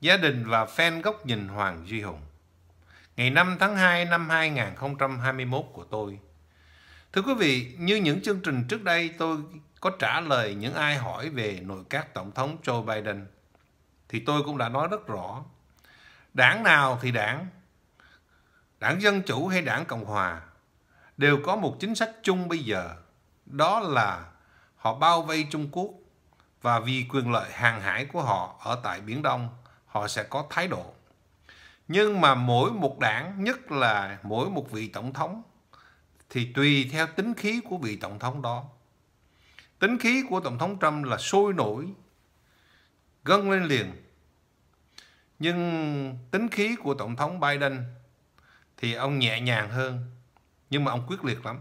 gia đình và fan góc nhìn Hoàng Duy Hùng. Ngày 5 tháng 2 năm 2021 của tôi. Thưa quý vị, như những chương trình trước đây tôi có trả lời những ai hỏi về nội các Tổng thống Joe Biden thì tôi cũng đã nói rất rõ. Đảng nào thì đảng, đảng Dân Chủ hay đảng Cộng Hòa đều có một chính sách chung bây giờ. Đó là họ bao vây Trung Quốc và vì quyền lợi hàng hải của họ ở tại Biển Đông họ sẽ có thái độ nhưng mà mỗi một đảng nhất là mỗi một vị tổng thống thì tùy theo tính khí của vị tổng thống đó tính khí của tổng thống trump là sôi nổi gân lên liền nhưng tính khí của tổng thống biden thì ông nhẹ nhàng hơn nhưng mà ông quyết liệt lắm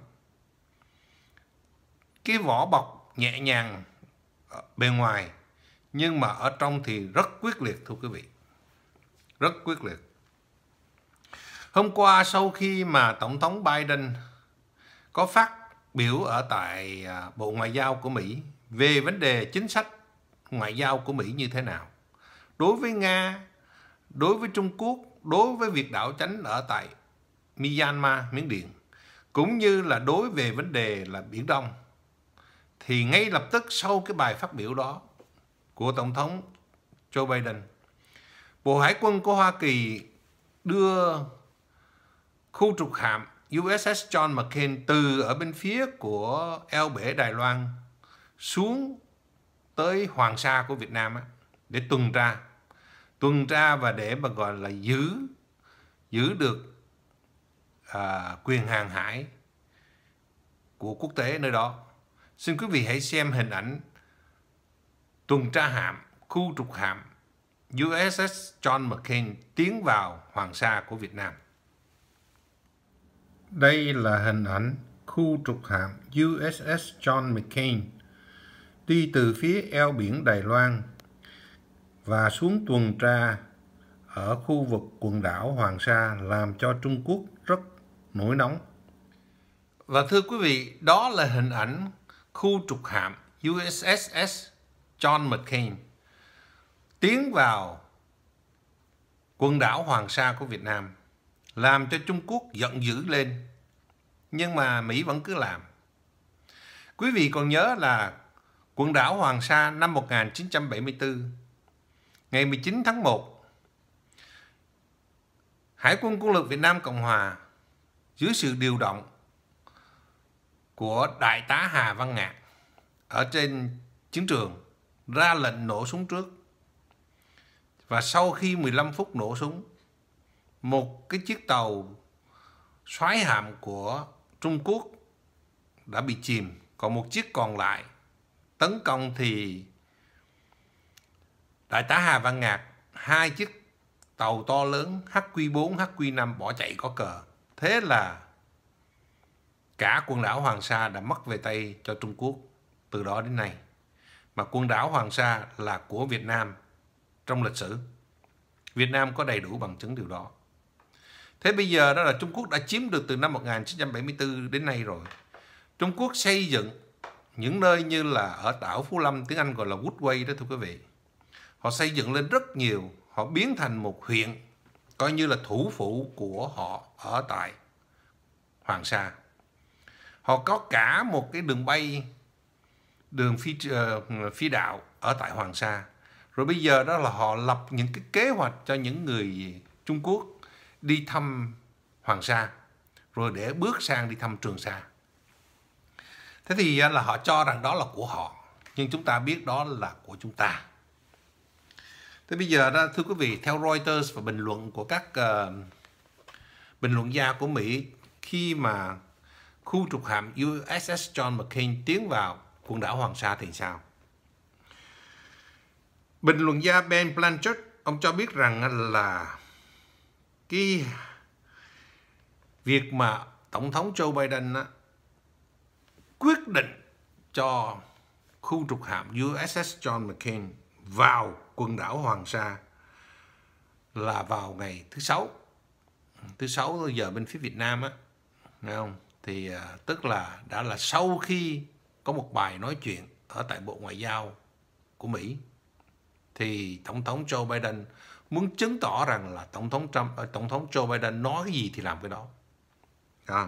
cái vỏ bọc nhẹ nhàng bề ngoài nhưng mà ở trong thì rất quyết liệt thưa quý vị rất quyết liệt hôm qua sau khi mà tổng thống Biden có phát biểu ở tại à, bộ ngoại giao của Mỹ về vấn đề chính sách ngoại giao của Mỹ như thế nào đối với Nga đối với Trung Quốc đối với việc đảo chánh ở tại Myanmar Miến Điện cũng như là đối về vấn đề là Biển Đông thì ngay lập tức sau cái bài phát biểu đó của Tổng thống Joe Biden. Bộ Hải quân của Hoa Kỳ đưa khu trục hạm USS John McCain từ ở bên phía của eo bể Đài Loan xuống tới Hoàng Sa của Việt Nam để tuần tra. Tuần tra và để mà gọi là giữ giữ được à, quyền hàng hải của quốc tế nơi đó. Xin quý vị hãy xem hình ảnh tuần tra hạm khu trục hạm USS John McCain tiến vào Hoàng Sa của Việt Nam. Đây là hình ảnh khu trục hạm USS John McCain đi từ phía eo biển Đài Loan và xuống tuần tra ở khu vực quần đảo Hoàng Sa làm cho Trung Quốc rất nổi nóng. Và thưa quý vị, đó là hình ảnh khu trục hạm USS John McCain tiến vào quần đảo Hoàng Sa của Việt Nam làm cho Trung Quốc giận dữ lên nhưng mà Mỹ vẫn cứ làm. Quý vị còn nhớ là quần đảo Hoàng Sa năm 1974 ngày 19 tháng 1 Hải quân Quân lực Việt Nam Cộng Hòa dưới sự điều động của Đại tá Hà Văn Ngạc ở trên chiến trường ra lệnh nổ súng trước. Và sau khi 15 phút nổ súng, một cái chiếc tàu xoáy hạm của Trung Quốc đã bị chìm, còn một chiếc còn lại tấn công thì Đại tá Hà Văn Ngạc, hai chiếc tàu to lớn HQ4, HQ5 bỏ chạy có cờ. Thế là cả quần đảo Hoàng Sa đã mất về tay cho Trung Quốc từ đó đến nay mà quần đảo Hoàng Sa là của Việt Nam trong lịch sử. Việt Nam có đầy đủ bằng chứng điều đó. Thế bây giờ đó là Trung Quốc đã chiếm được từ năm 1974 đến nay rồi. Trung Quốc xây dựng những nơi như là ở đảo Phú Lâm, tiếng Anh gọi là Woodway đó thưa quý vị. Họ xây dựng lên rất nhiều, họ biến thành một huyện coi như là thủ phủ của họ ở tại Hoàng Sa. Họ có cả một cái đường bay đường phi uh, phi đạo ở tại Hoàng Sa. Rồi bây giờ đó là họ lập những cái kế hoạch cho những người Trung Quốc đi thăm Hoàng Sa rồi để bước sang đi thăm Trường Sa. Thế thì ờ, là họ cho rằng đó là của họ, nhưng chúng ta biết đó là của chúng ta. Thế bây giờ đó thưa quý vị, theo Reuters và bình luận của các uh, bình luận gia của Mỹ khi mà khu trục hạm USS John McCain tiến vào quần đảo Hoàng Sa thì sao? Bình luận gia Ben Blanchard ông cho biết rằng là cái việc mà Tổng thống Joe Biden á, quyết định cho khu trục hạm USS John McCain vào quần đảo Hoàng Sa là vào ngày thứ sáu thứ sáu giờ bên phía Việt Nam á, không? thì uh, tức là đã là sau khi có một bài nói chuyện ở tại Bộ Ngoại giao của Mỹ thì Tổng thống Joe Biden muốn chứng tỏ rằng là Tổng thống Trump, ờ, Tổng thống Joe Biden nói cái gì thì làm cái đó. À.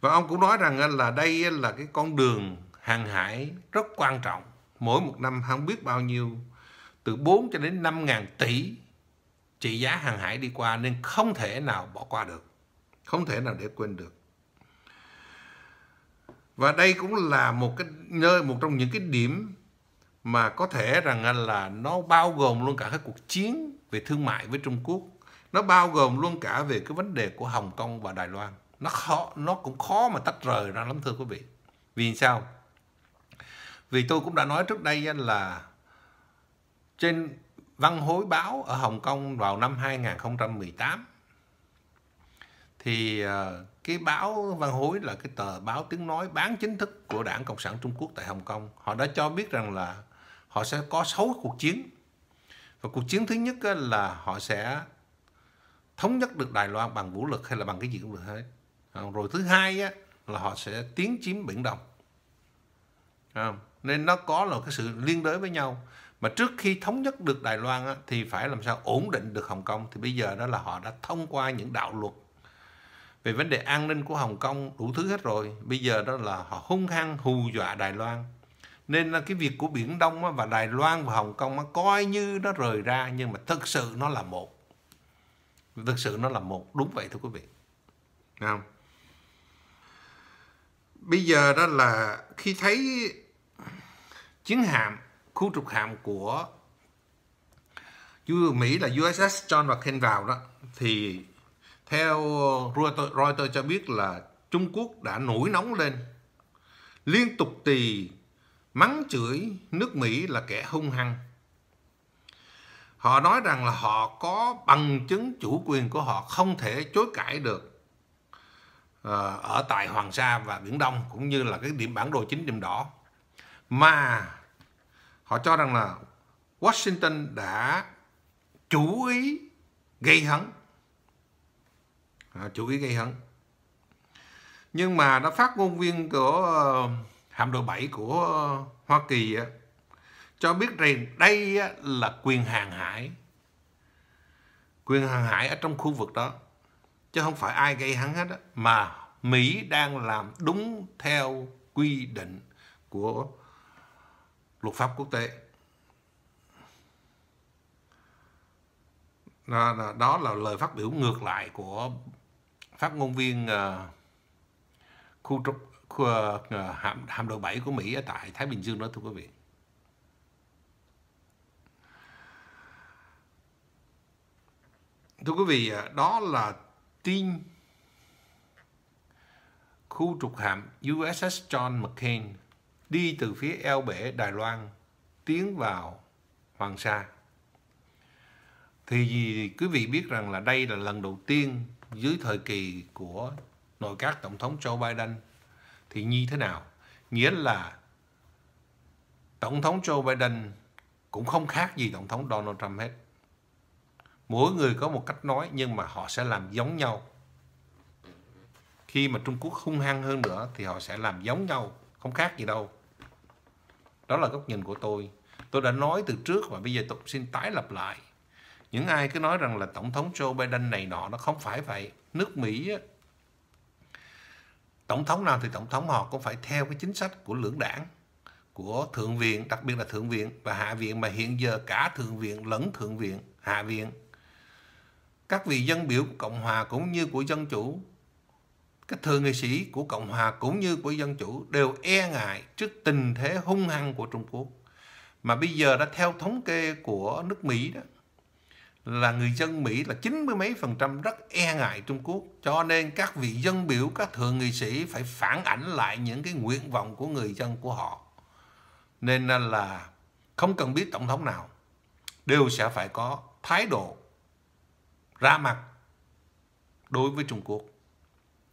Và ông cũng nói rằng ờ, là đây ờ, là cái con đường hàng hải rất quan trọng. Mỗi một năm không biết bao nhiêu, từ 4 cho đến 5 ngàn tỷ trị giá hàng hải đi qua nên không thể nào bỏ qua được. Không thể nào để quên được và đây cũng là một cái nơi một trong những cái điểm mà có thể rằng là nó bao gồm luôn cả cái cuộc chiến về thương mại với Trung Quốc nó bao gồm luôn cả về cái vấn đề của Hồng Kông và Đài Loan nó khó nó cũng khó mà tách rời ra lắm thưa quý vị vì sao vì tôi cũng đã nói trước đây là trên văn hối báo ở Hồng Kông vào năm 2018 thì ờ, cái báo Văn Hối là cái tờ báo tiếng nói bán chính thức của Đảng Cộng sản Trung Quốc tại Hồng Kông. Họ đã cho biết rằng là họ sẽ có sáu cuộc chiến. Và cuộc chiến thứ nhất là họ sẽ thống nhất được Đài Loan bằng vũ lực hay là bằng cái gì cũng được hết. À, rồi thứ hai là họ sẽ tiến chiếm Biển Đông. À, nên nó có là cái sự liên đới với nhau. Mà trước khi thống nhất được Đài Loan thì phải làm sao ổn định được Hồng Kông. Thì bây giờ đó là họ đã thông qua những đạo luật về vấn đề an ninh của Hồng Kông đủ thứ hết rồi bây giờ đó là họ hung hăng hù dọa Đài Loan nên là cái việc của Biển Đông và Đài Loan và Hồng Kông coi như nó rời ra nhưng mà thực sự nó là một thực sự nó là một đúng vậy thưa quý vị Đúng không bây giờ đó là khi thấy chiến hạm khu trục hạm của Mỹ là USS John và Ken vào đó thì theo uh, Reuters cho biết là Trung Quốc đã nổi nóng lên, liên tục tì mắng chửi nước Mỹ là kẻ hung hăng. Họ nói rằng là họ có bằng chứng chủ quyền của họ không thể chối cãi được uh, ở tại Hoàng Sa và Biển Đông cũng như là cái điểm bản đồ chính điểm đỏ mà họ cho rằng là Washington đã chủ ý gây hấn À, chủ nghĩa gây hấn nhưng mà đã phát ngôn viên của ờ, hạm đội 7 của Hoa Kỳ cho biết rằng đây là quyền hàng hải quyền hàng hải ở trong khu vực đó chứ không phải ai gây hắn hết đó. mà Mỹ đang làm đúng theo quy định của luật pháp quốc tế đó là lời phát biểu ngược lại của phát ngôn viên uh, khu, khu uh, hạm, hạm đội 7 của Mỹ ở tại Thái Bình Dương đó thưa quý vị. Thưa quý vị, đó là tin khu trục hạm USS John McCain đi từ phía eo bể Đài Loan tiến vào Hoàng Sa. Thì quý vị biết rằng là đây là lần đầu tiên dưới thời kỳ của nội các tổng thống Joe Biden thì như thế nào? Nghĩa là tổng thống Joe Biden cũng không khác gì tổng thống Donald Trump hết. Mỗi người có một cách nói nhưng mà họ sẽ làm giống nhau. Khi mà Trung Quốc hung hăng hơn nữa thì họ sẽ làm giống nhau, không khác gì đâu. Đó là góc nhìn của tôi. Tôi đã nói từ trước và bây giờ tôi xin tái lập lại những ai cứ nói rằng là tổng thống Joe Biden này nọ nó không phải vậy nước Mỹ tổng thống nào thì tổng thống họ cũng phải theo cái chính sách của lưỡng đảng của thượng viện đặc biệt là thượng viện và hạ viện mà hiện giờ cả thượng viện lẫn thượng viện hạ viện các vị dân biểu của cộng hòa cũng như của dân chủ các thượng nghị sĩ của cộng hòa cũng như của dân chủ đều e ngại trước tình thế hung hăng của trung quốc mà bây giờ đã theo thống kê của nước mỹ đó là người dân Mỹ là chín mươi mấy phần trăm rất e ngại Trung Quốc. Cho nên các vị dân biểu, các thượng nghị sĩ phải phản ảnh lại những cái nguyện vọng của người dân của họ. Nên là không cần biết tổng thống nào đều sẽ phải có thái độ ra mặt đối với Trung Quốc.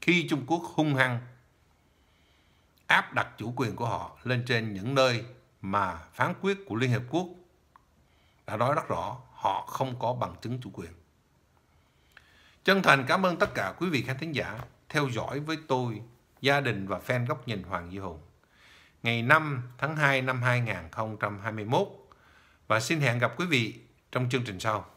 Khi Trung Quốc hung hăng áp đặt chủ quyền của họ lên trên những nơi mà phán quyết của Liên Hiệp Quốc đã nói rất rõ họ không có bằng chứng chủ quyền. Chân thành cảm ơn tất cả quý vị khán thính giả theo dõi với tôi, gia đình và fan góc nhìn Hoàng Duy Hùng. Ngày 5 tháng 2 năm 2021 và xin hẹn gặp quý vị trong chương trình sau.